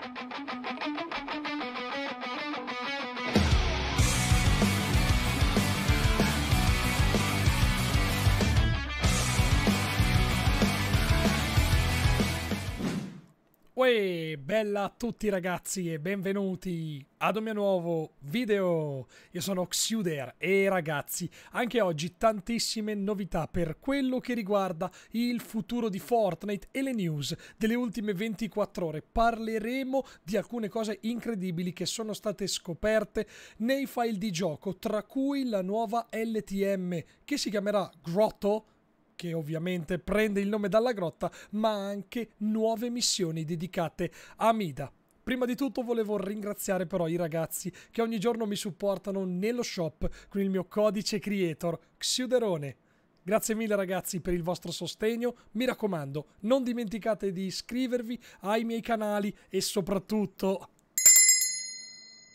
Thank you. Uè, bella a tutti ragazzi e benvenuti ad un mio nuovo video. Io sono Xuder e ragazzi, anche oggi tantissime novità per quello che riguarda il futuro di Fortnite e le news delle ultime 24 ore. Parleremo di alcune cose incredibili che sono state scoperte nei file di gioco, tra cui la nuova LTM che si chiamerà Grotto che ovviamente prende il nome dalla grotta, ma anche nuove missioni dedicate a Mida. Prima di tutto volevo ringraziare però i ragazzi che ogni giorno mi supportano nello shop con il mio codice creator Xiuderone. Grazie mille ragazzi per il vostro sostegno, mi raccomando non dimenticate di iscrivervi ai miei canali e soprattutto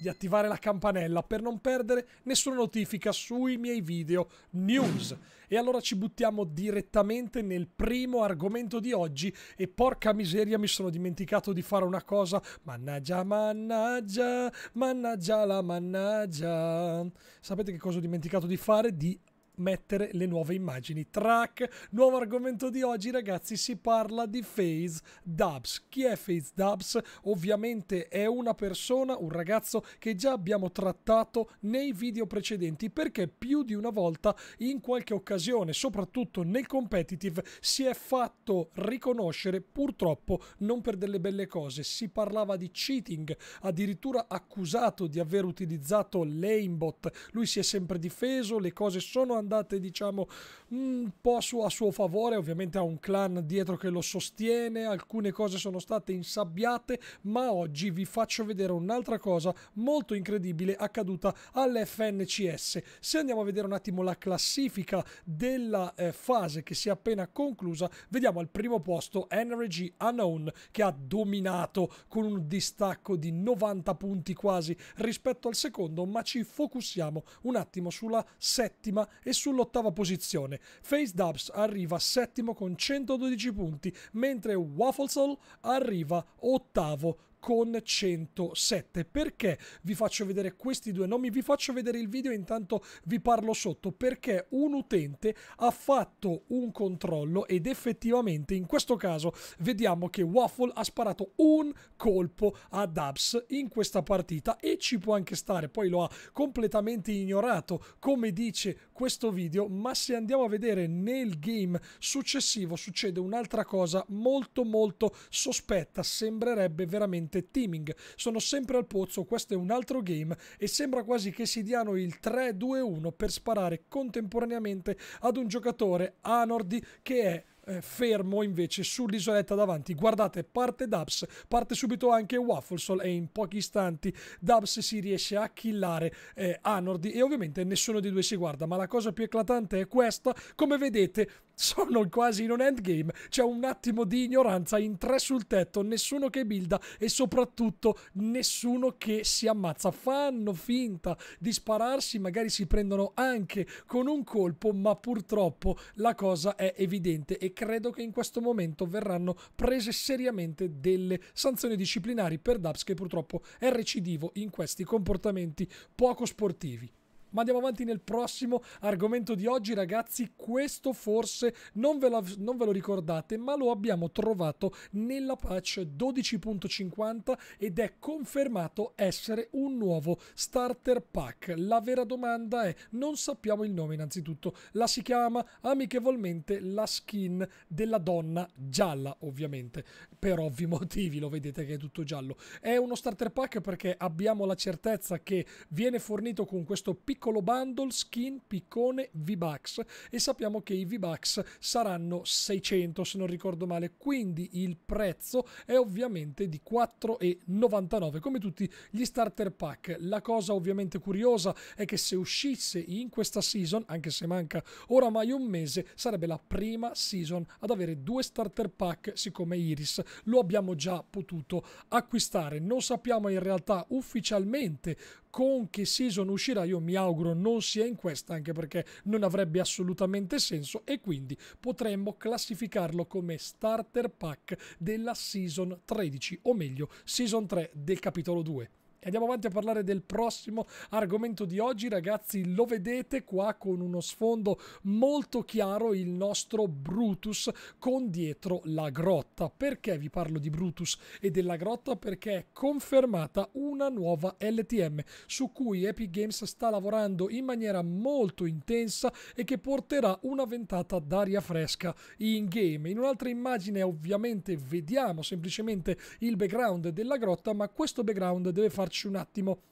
di attivare la campanella per non perdere nessuna notifica sui miei video news. E allora ci buttiamo direttamente nel primo argomento di oggi e porca miseria mi sono dimenticato di fare una cosa, mannaggia, mannaggia, mannaggia la mannaggia. Sapete che cosa ho dimenticato di fare? Di mettere le nuove immagini track. Nuovo argomento di oggi, ragazzi, si parla di Face Dubs. Chi è Face Dubs? Ovviamente è una persona, un ragazzo che già abbiamo trattato nei video precedenti perché più di una volta in qualche occasione, soprattutto nel competitive, si è fatto riconoscere purtroppo non per delle belle cose. Si parlava di cheating, addirittura accusato di aver utilizzato l'aimbot. Lui si è sempre difeso, le cose sono andate andate diciamo un po' su a suo favore, ovviamente ha un clan dietro che lo sostiene, alcune cose sono state insabbiate, ma oggi vi faccio vedere un'altra cosa molto incredibile accaduta all'FNCS. Se andiamo a vedere un attimo la classifica della eh, fase che si è appena conclusa, vediamo al primo posto NRG Unknown che ha dominato con un distacco di 90 punti quasi rispetto al secondo, ma ci focussiamo un attimo sulla settima e sull'ottava posizione. Face Dubs arriva settimo con 112 punti, mentre Wafflesol arriva ottavo con 107 perché vi faccio vedere questi due nomi vi faccio vedere il video intanto vi parlo sotto perché un utente ha fatto un controllo ed effettivamente in questo caso vediamo che Waffle ha sparato un colpo a Dubs in questa partita e ci può anche stare poi lo ha completamente ignorato come dice questo video ma se andiamo a vedere nel game successivo succede un'altra cosa molto molto sospetta sembrerebbe veramente veramente teaming. Sono sempre al pozzo, questo è un altro game e sembra quasi che si diano il 3-2-1 per sparare contemporaneamente ad un giocatore Anordi che è eh, fermo invece sull'isoletta davanti. Guardate, parte Dubs, parte subito anche Wafflesol e in pochi istanti Dubs si riesce a killare eh, Anordi e ovviamente nessuno di due si guarda, ma la cosa più eclatante è questa, come vedete sono quasi in un endgame. C'è un attimo di ignoranza in tre sul tetto, nessuno che builda e soprattutto nessuno che si ammazza. Fanno finta di spararsi, magari si prendono anche con un colpo, ma purtroppo la cosa è evidente e credo che in questo momento verranno prese seriamente delle sanzioni disciplinari per Dubs che purtroppo è recidivo in questi comportamenti poco sportivi. Ma andiamo avanti nel prossimo argomento di oggi, ragazzi. Questo forse non ve, lo, non ve lo ricordate, ma lo abbiamo trovato nella patch 12.50 ed è confermato essere un nuovo starter pack. La vera domanda è: non sappiamo il nome, innanzitutto. La si chiama amichevolmente la skin della donna gialla, ovviamente. Per ovvi motivi, lo vedete che è tutto giallo. È uno starter pack perché abbiamo la certezza che viene fornito con questo piccolo piccolo bundle skin piccone V-Bucks e sappiamo che i V-Bucks saranno 600 se non ricordo male, quindi il prezzo è ovviamente di 4,99 come tutti gli starter pack. La cosa ovviamente curiosa è che se uscisse in questa season, anche se manca oramai un mese, sarebbe la prima season ad avere due starter pack siccome Iris lo abbiamo già potuto acquistare. Non sappiamo in realtà ufficialmente con che season uscirà io mi auguro non sia in questa anche perché non avrebbe assolutamente senso e quindi potremmo classificarlo come starter pack della season 13 o meglio season 3 del capitolo 2 andiamo avanti a parlare del prossimo argomento di oggi ragazzi lo vedete qua con uno sfondo molto chiaro il nostro Brutus con dietro la grotta perché vi parlo di Brutus e della grotta perché è confermata una nuova LTM su cui Epic Games sta lavorando in maniera molto intensa e che porterà una ventata d'aria fresca in game in un'altra immagine ovviamente vediamo semplicemente il background della grotta ma questo background deve far farci un attimo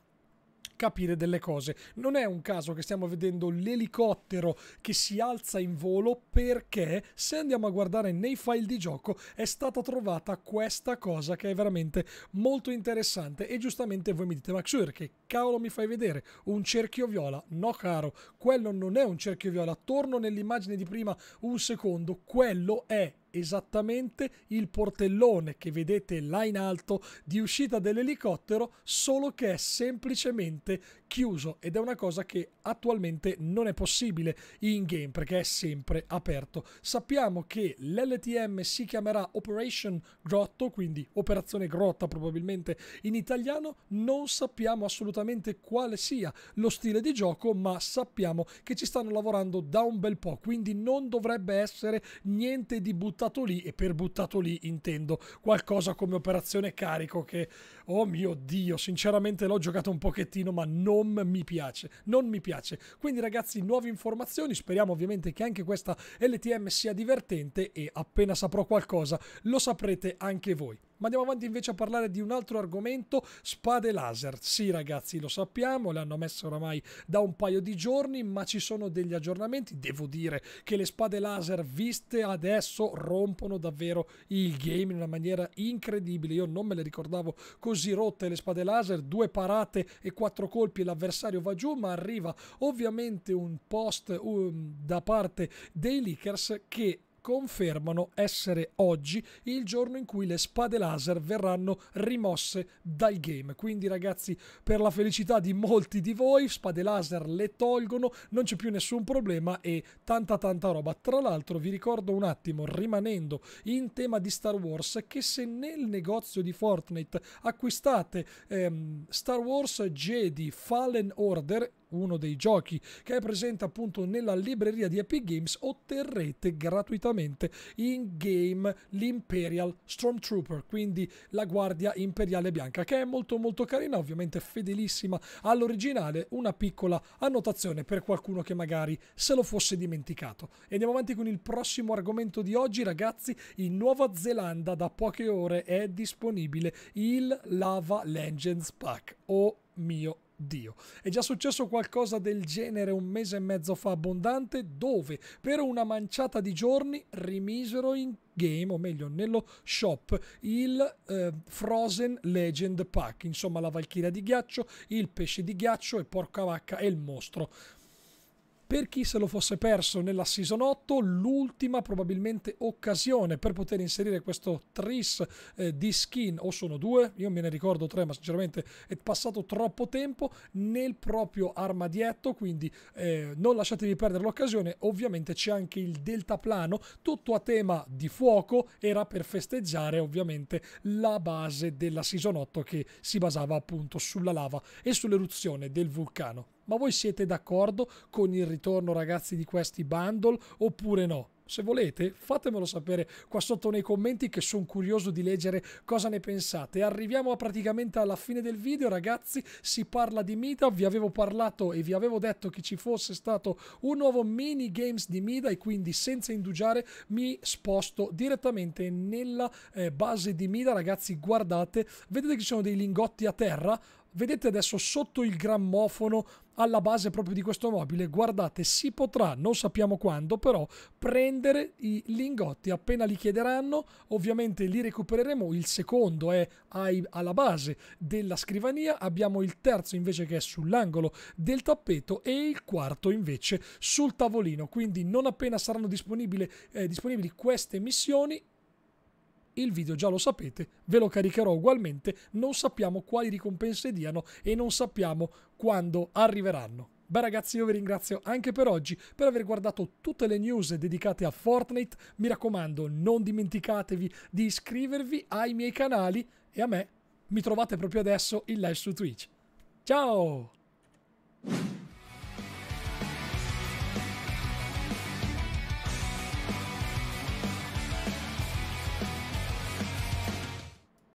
capire delle cose. Non è un caso che stiamo vedendo l'elicottero che si alza in volo perché se andiamo a guardare nei file di gioco è stata trovata questa cosa che è veramente molto interessante e giustamente voi mi dite Maxur che cavolo mi fai vedere? Un cerchio viola? No caro, quello non è un cerchio viola. Torno nell'immagine di prima un secondo, quello è esattamente il portellone che vedete là in alto di uscita dell'elicottero, solo che è semplicemente chiuso ed è una cosa che attualmente non è possibile in game perché è sempre aperto. Sappiamo che l'LTM si chiamerà Operation Grotto, quindi Operazione Grotta probabilmente in italiano, non sappiamo assolutamente quale sia lo stile di gioco, ma sappiamo che ci stanno lavorando da un bel po', quindi non dovrebbe essere niente di buttato lì e per buttato lì intendo qualcosa come operazione carico che oh mio dio, sinceramente l'ho giocato un pochettino, ma non non mi piace, non mi piace. Quindi ragazzi, nuove informazioni, speriamo ovviamente che anche questa LTM sia divertente e appena saprò qualcosa lo saprete anche voi. Ma andiamo avanti invece a parlare di un altro argomento, spade laser. Sì ragazzi, lo sappiamo, le hanno messe oramai da un paio di giorni, ma ci sono degli aggiornamenti. Devo dire che le spade laser viste adesso rompono davvero il game in una maniera incredibile. Io non me le ricordavo così rotte le spade laser, due parate e quattro colpi l'avversario va giù, ma arriva ovviamente un post um, da parte dei leakers che confermano essere oggi il giorno in cui le spade laser verranno rimosse dal game. Quindi ragazzi, per la felicità di molti di voi, spade laser le tolgono, non c'è più nessun problema e tanta tanta roba. Tra l'altro vi ricordo un attimo, rimanendo in tema di Star Wars, che se nel negozio di Fortnite acquistate ehm, Star Wars Jedi Fallen Order uno dei giochi che è presente appunto nella libreria di Epic Games, otterrete gratuitamente in game l'Imperial Stormtrooper, quindi la Guardia Imperiale Bianca, che è molto molto carina, ovviamente fedelissima all'originale, una piccola annotazione per qualcuno che magari se lo fosse dimenticato. E andiamo avanti con il prossimo argomento di oggi, ragazzi, in Nuova Zelanda da poche ore è disponibile il Lava Legends Pack. Oh mio Dio. È già successo qualcosa del genere un mese e mezzo fa abbondante dove per una manciata di giorni rimisero in game, o meglio nello shop, il eh, Frozen Legend Pack, insomma la Valchiria di ghiaccio, il pesce di ghiaccio e porca vacca e il mostro per chi se lo fosse perso nella season 8, l'ultima probabilmente occasione per poter inserire questo tris eh, di skin, o sono due, io me ne ricordo tre, ma sinceramente è passato troppo tempo nel proprio armadietto, quindi eh, non lasciatevi perdere l'occasione. Ovviamente c'è anche il deltaplano, tutto a tema di fuoco, era per festeggiare ovviamente la base della season 8 che si basava appunto sulla lava e sull'eruzione del vulcano. Ma voi siete d'accordo con il ritorno, ragazzi, di questi bundle oppure no? Se volete, fatemelo sapere qua sotto nei commenti che sono curioso di leggere cosa ne pensate. Arriviamo a praticamente alla fine del video, ragazzi. Si parla di Mida, vi avevo parlato e vi avevo detto che ci fosse stato un nuovo minigames di Mida e quindi senza indugiare mi sposto direttamente nella eh, base di Mida, ragazzi. Guardate, vedete che ci sono dei lingotti a terra? vedete adesso sotto il grammofono alla base proprio di questo mobile guardate si potrà non sappiamo quando però prendere vendere i lingotti appena li chiederanno, ovviamente li recupereremo, il secondo è ai, alla base della scrivania, abbiamo il terzo invece che è sull'angolo del tappeto e il quarto invece sul tavolino, quindi non appena saranno disponibili, eh, disponibili queste missioni il video già lo sapete, ve lo caricherò ugualmente, non sappiamo quali ricompense diano e non sappiamo quando arriveranno. Beh ragazzi io vi ringrazio anche per oggi per aver guardato tutte le news dedicate a Fortnite, mi raccomando non dimenticatevi di iscrivervi ai miei canali e a me mi trovate proprio adesso in live su Twitch. Ciao!